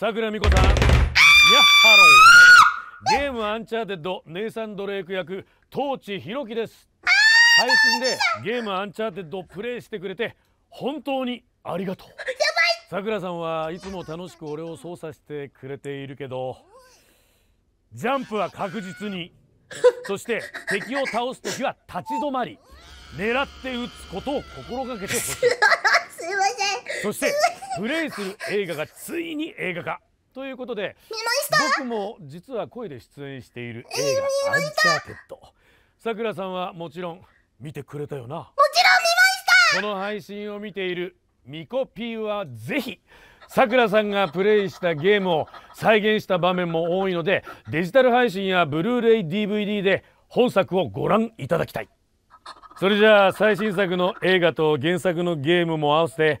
さくらみこさんやっハローゲームアンチャーテッドネイサン・ドレイク役トーチ・ヒロキです配信でゲームアンチャーテッドをプレイしてくれて本当にありがとうさくらさんはいつも楽しく俺を操作してくれているけどジャンプは確実にそして敵を倒す時は立ち止まり狙って撃つことを心がけてほしい すいませんそしてプレイする映画がついに映画化ということで僕も実は声で出演している映画「アンチャーテッド」さくらさんはもちろん見てくれたよなもちろん見ましたこの配信を見ているミコピーはぜひさくらさんがプレイしたゲームを再現した場面も多いのでデジタル配信やブルーレイ DVD で本作をご覧いただきたいそれじゃあ最新作の映画と原作のゲームも合わせて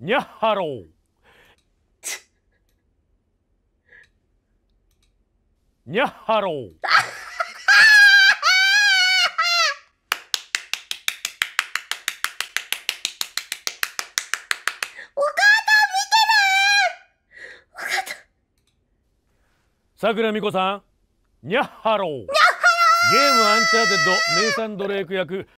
にゃはろうにゃはろうさくらみこさんにゃはろうゲームアンチャーテッドネイサン・ドレイク役